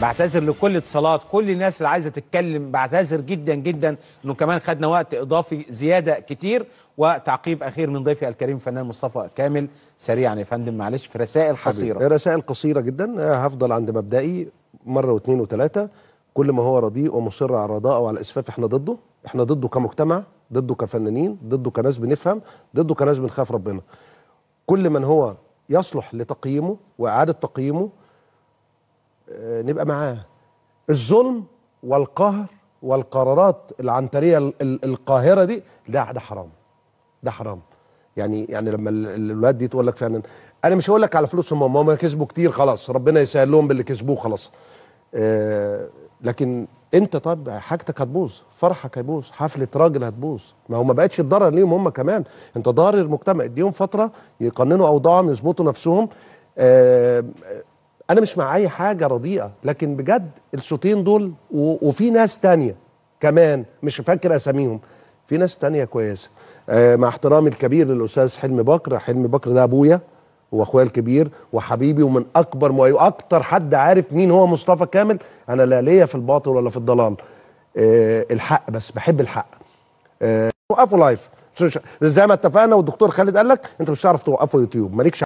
بعتذر لكل اتصالات كل الناس اللي عايزه تتكلم بعتذر جدا جدا انه كمان خدنا وقت اضافي زياده كتير وتعقيب اخير من ضيفي الكريم فنان مصطفى كامل سريعا يا فندم معلش في رسائل قصيره رسائل قصيره جدا هفضل عند مبدئي مره واثنين وثلاثه كل ما هو رديء ومصر على الرضاء وعلى الاسفاف احنا ضده احنا ضده كمجتمع ضده كفنانين ضده كناس بنفهم ضده كناس بنخاف ربنا كل من هو يصلح لتقييمه واعاده تقييمه آه، نبقى معاه الظلم والقهر والقرارات العنتريه القاهره دي ده ده حرام ده حرام يعني يعني لما الولاد دي تقول لك فعلا انا مش هقول لك على فلوسهم هم هم كسبوا كتير خلاص ربنا يسهل لهم باللي كسبوه خلاص آه، لكن انت طب حاجتك هتبوظ فرحك هيبوظ حفله راجل هتبوظ ما هو ما بقتش تضرر ليهم هم كمان انت ضارر المجتمع اديهم فتره يقننوا اوضاعهم يظبطوا نفسهم آه انا مش مع اي حاجه رديئه لكن بجد الصوتين دول وفي ناس تانية كمان مش فاكر اساميهم في ناس تانية كويسه آه مع احترامي الكبير للاستاذ حلمي بكر حلمي بكر ده ابويا هو اخويا الكبير وحبيبي ومن اكبر واكتر حد عارف مين هو مصطفى كامل انا لا ليا في الباطل ولا في الضلال أه الحق بس بحب الحق أه وقفوا لايف زي ما اتفقنا والدكتور خالد قال لك انت مش هتعرف توقفه يوتيوب مالكش